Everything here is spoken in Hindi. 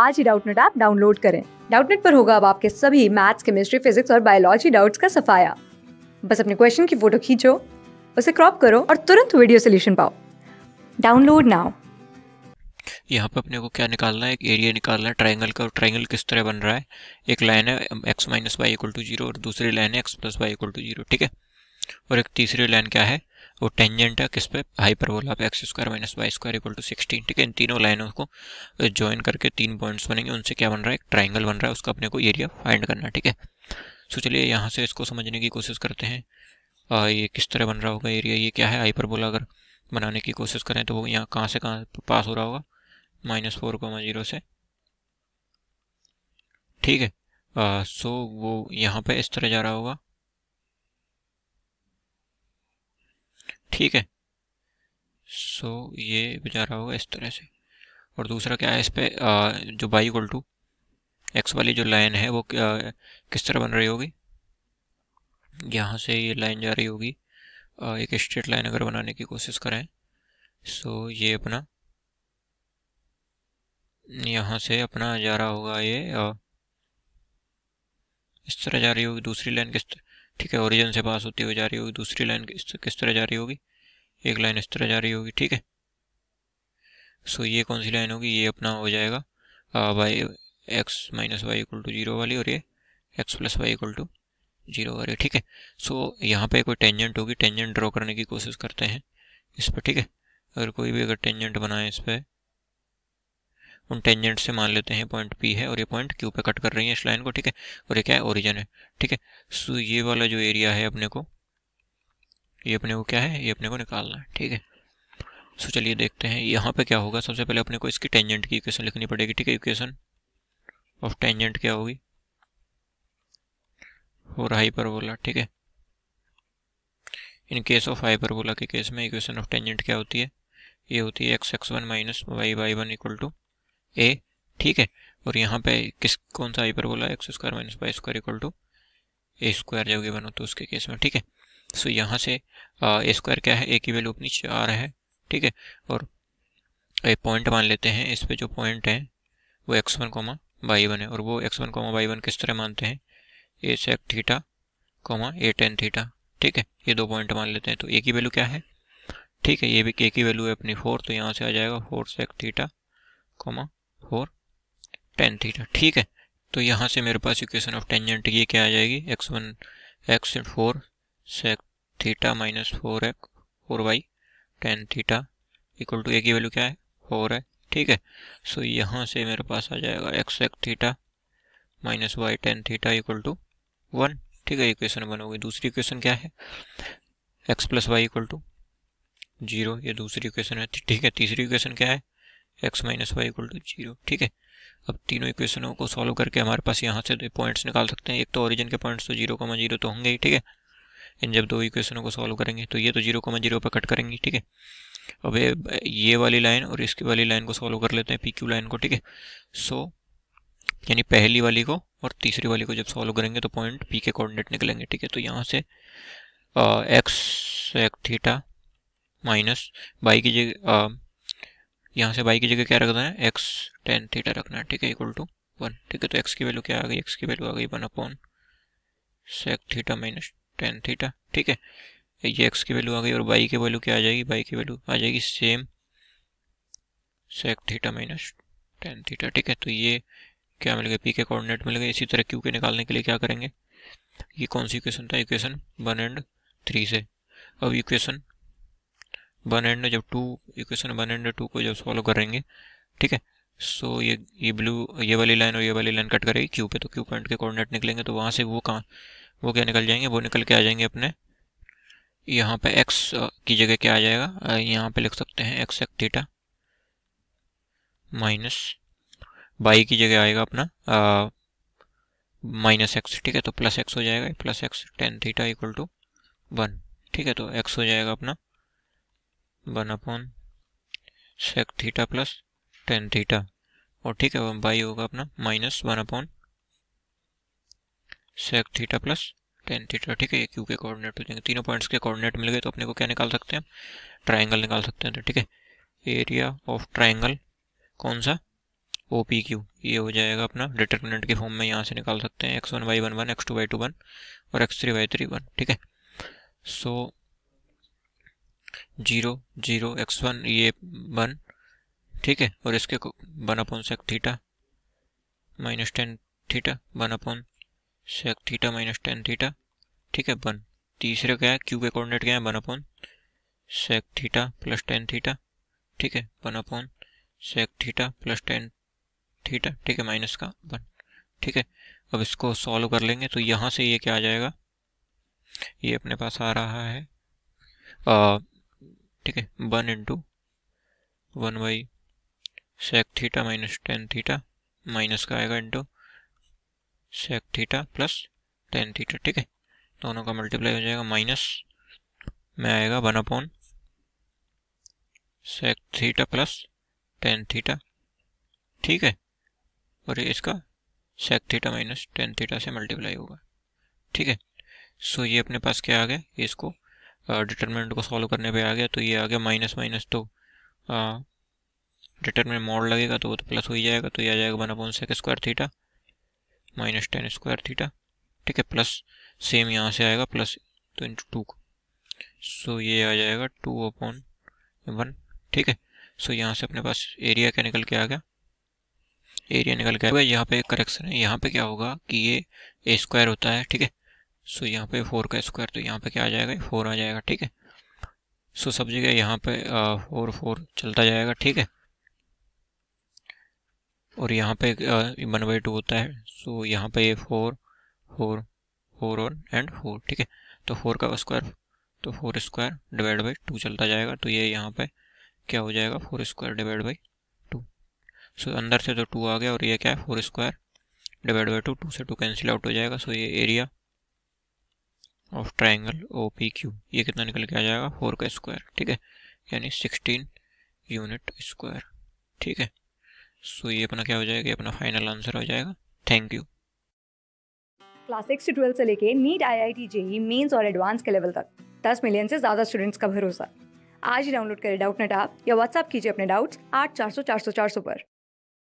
आज ही डाउटनेट ऐप डाउनलोड करें डाउटनेट पर होगा अब आपके सभी मैथ्स केमिस्ट्री फिजिक्स और बायोलॉजी डाउट्स का सफाया बस अपने क्वेश्चन की फोटो खींचो उसे क्रॉप करो और तुरंत वीडियो सोल्यूशन पाओ डाउनलोड नाउ यहाँ पे अपने को क्या निकालना है एक एरिया निकालना है ट्राइंगल का ट्राइंगल किस तरह बन रहा है एक लाइन है x minus y equal to zero और दूसरी लाइन है x plus y equal to zero ठीक है और एक तीसरी लाइन क्या है वो टेंजेंट है किस पे हाइपरबोला पे x square minus y square equal to sixteen ठीक है इन तीनों लाइनों को ज्वाइन करके तीन पॉइंट्स बनेंगे उनसे क्या बन रहा है एक ट्राइंगल बन रहा है उसका अपने को एरिया फाइंड करना ठीक है सो चलिए यहाँ से इसको समझने की कोशिश करते हैं आ, ये किस तरह बन रहा होगा एरिया ये क्या है हाइपरबोला अगर बनाने की कोशिश करें तो वो यहाँ कहाँ से कहाँ पास हो रहा होगा माइनस फोर कॉमा जीरो से ठीक है सो वो यहाँ पे इस तरह जा रहा होगा ठीक है सो so, ये जा रहा होगा इस तरह से और दूसरा क्या है इस पर जो बाई गोल टू एक्स वाली जो लाइन है वो आ, किस तरह बन रही होगी यहाँ से ये लाइन जा रही होगी एक स्ट्रेट लाइन अगर बनाने की कोशिश करें सो so, ये अपना यहाँ से अपना जा रहा होगा ये आ, इस तरह जा रही होगी दूसरी लाइन किस तरह ठीक है ओरिजिन से पास होती हुई जा रही होगी दूसरी लाइन किस तरह जा रही होगी एक लाइन इस तरह जा रही होगी ठीक है सो ये कौन सी लाइन होगी ये अपना हो जाएगा y x minus y equal to zero वाली और ये x plus y equal to zero वाली ठीक है सो यहाँ पे कोई टेंजेंट होगी टेंजेंट ड्रॉ करने की कोशिश करते हैं इस पर ठीक है अगर कोई भी अगर टेंजेंट बनाए इस पर उन टेंजेंट से मान लेते हैं पॉइंट पी है और ये पॉइंट क्यू पे कट कर रही है इस लाइन को ठीक है और ये क्या है ओरिजन है ठीक है सो ये वाला जो एरिया है अपने को ये अपने को क्या है ये अपने को निकालना है ठीक है सो चलिए देखते हैं यहाँ पे क्या होगा सबसे पहले अपने को इसकी टेंजेंट की इक्वेशन लिखनी पड़ेगी ठीक है इक्वेशन ऑफ टेंजेंट क्या होगी और हाइपरबोला ठीक है इन केस ऑफ हाइपरबोला के केस में इक्वेशन ऑफ टेंजेंट क्या होती है ये होती है x x one minus y y one equal to a ठीक है और यहाँ पे किस कौन सा hyperbola x square minus y square equal to a square जब कि बनो तो उसके केस में ठीक है सो यहाँ से ए स्क्वायर क्या है ए की वैल्यू अपनी चार है ठीक है और ए पॉइंट मान लेते हैं इस पर जो पॉइंट है वो x one comma y one है और वो x one comma y one किस तरह मानते हैं a sec theta comma a tan theta ठीक है ये दो पॉइंट मान लेते हैं तो ए की वैल्यू क्या है ठीक है ये भी ए की वैल्यू है अपनी फोर तो यहाँ से आ जाएगा four sec theta comma four tan theta ठीक है तो यहाँ से मेरे पास इक्वेशन ऑफ टेंजेंट ये क्या आ जाएगी x one x four sec theta minus four x four y tan theta equal to a की वैल्यू क्या है फोर है ठीक है सो यहाँ से मेरे पास आ जाएगा एक्स एक theta minus y tan theta equal to one ठीक है इक्वेशन वन हो गई दूसरी इक्वेशन क्या है x plus y equal to zero ये दूसरी इक्वेशन है ठीक है तीसरी इक्वेशन क्या है x minus y equal to zero ठीक है अब तीनों इक्वेशनों को सॉल्व करके हमारे पास यहाँ से दो पॉइंट्स निकाल सकते हैं एक तो ओरिजिन के पॉइंट्स तो जीरो कमा जीरो तो होंगे ही ठीक है इन जब दो इक्वेशनों को सॉल्व करेंगे तो ये तो जीरो कमा जीरो पर कट करेंगे ठीक है अब ये ये वाली लाइन और इसकी वाली लाइन को सॉल्व कर लेते हैं पी क्यू लाइन को ठीक है सो यानी पहली वाली को और तीसरी वाली को जब सॉल्व करेंगे तो पॉइंट पी के कोऑर्डिनेट निकलेंगे ठीक है तो यहाँ से एक्स एक थीटा माइनस बाई की जगह यहाँ से बाई की जगह क्या रखना है एक्स टेन थीटा रखना है ठीक है इक्वल टू वन ठीक है तो एक्स की वैल्यू क्या आ गई एक्स की वैल्यू आ गई one upon sec theta minus tan theta ठीक है ये एक्स की वैल्यू आ गई और बाई की वैल्यू क्या आ जाएगी बाई की वैल्यू आ जाएगी same sec theta minus tan theta ठीक है तो ये क्या मिल गया पी के कोऑर्डिनेट मिल गए इसी तरह क्यू के निकालने के लिए क्या करेंगे ये कौन सी इक्वेशन था इक्वेशन वन एंड थ्री से अब इक्वेशन वन एंड में जब two equation one and two को जब सॉल्व करेंगे ठीक है सो ये ये ब्लू ये वाली लाइन और ये वाली लाइन कट करेगी क्यू पे तो क्यू पॉइंट के कोऑर्डिनेट निकलेंगे तो वहाँ से वो कहाँ वो क्या निकल जाएंगे वो निकल के आ जाएंगे अपने यहाँ पे एक्स की जगह क्या आ जाएगा यहाँ पे लिख सकते हैं एक्स एक थीटा माइनस बाई की जगह आएगा अपना माइनस एक्स ठीक है तो प्लस एक्स हो जाएगा plus x tan theta equal to one ठीक है तो एक्स हो जाएगा अपना one upon sec theta plus tan theta और ठीक है बाई होगा अपना minus one upon sec theta plus tan theta ठीक है ये क्यू के कोऑर्डिनेट हो जाएंगे तीनों पॉइंट्स के कोऑर्डिनेट मिल गए तो अपने को क्या निकाल सकते हैं ट्राइंगल निकाल सकते हैं तो ठीक है एरिया ऑफ ट्राइंगल कौन सा ओ पी क्यू ये हो जाएगा अपना डिटर्मिनेंट के फॉर्म में यहाँ से निकाल सकते हैं x one y one one x two y two one और x three y three one ठीक है so zero zero x one ये वन ठीक है और इसके one upon sec theta minus tan theta one upon sec theta minus tan theta ठीक है वन तीसरे क्या है क्यू के कोऑर्डिनेट क्या है one upon sec theta plus tan theta ठीक है one upon sec theta plus tan theta ठीक है माइनस का वन ठीक है अब इसको सॉल्व कर लेंगे तो यहाँ से ये क्या आ जाएगा ये अपने पास आ रहा है ठीक है one into one by sec theta minus tan theta minus का आएगा into sec theta plus tan theta ठीक है दोनों का मल्टीप्लाई हो जाएगा माइनस में आएगा one upon sec theta plus tan theta ठीक है और इसका sec theta minus tan theta से मल्टीप्लाई होगा ठीक है सो ये अपने पास क्या आ गया इसको डिटर्मिनेंट को सॉल्व करने पे आ गया तो ये आ गया माइनस माइनस तो डिटर्मिनेंट मॉड लगेगा तो वो तो प्लस हो ही जाएगा तो ये आ जाएगा one upon sec square theta minus tan square theta ठीक है प्लस सेम यहाँ से आएगा प्लस तो इंटू टू सो ये आ जाएगा टू अपॉन वन ठीक है सो यहाँ से अपने पास एरिया क्या निकल के आ गया एरिया निकल के आ गया यहाँ पे करेक्शन है यहाँ पे क्या होगा कि ये ए स्क्वायर होता है ठीक है सो यहाँ पे फोर का स्क्वायर तो यहाँ पे क्या आ जाएगा फोर आ जाएगा ठीक है सो सब जगह यहाँ पे फोर फोर चलता जाएगा ठीक है और यहाँ पे वन बाई टू होता है सो यहाँ पे ये फोर फोर फोर और एंड फोर ठीक है तो फोर का स्क्वायर तो four square divide by two चलता जाएगा तो ये यहाँ पे क्या हो जाएगा four square divide by two so अंदर से तो टू आ गया और ये क्या है four square divide by two two से टू कैंसिल आउट हो जाएगा सो ये area of triangle O P Q ये कितना निकल के आ जाएगा फोर का स्क्वायर ठीक है यानी सिक्सटीन यूनिट स्क्वायर ठीक है सो ये अपना क्या हो जाएगा अपना फाइनल आंसर हो जाएगा थैंक यू क्लास सिक्स से ट्वेल्थ से लेके NEET I I T JEE Mains और एडवांस के लेवल तक दस मिलियन से ज़्यादा स्टूडेंट्स का भरोसा आज ही डाउनलोड करें डाउट नेट आप या व्हाट्सअप कीजिए अपने डाउट्स आठ चार सौ चार सौ चार सौ पर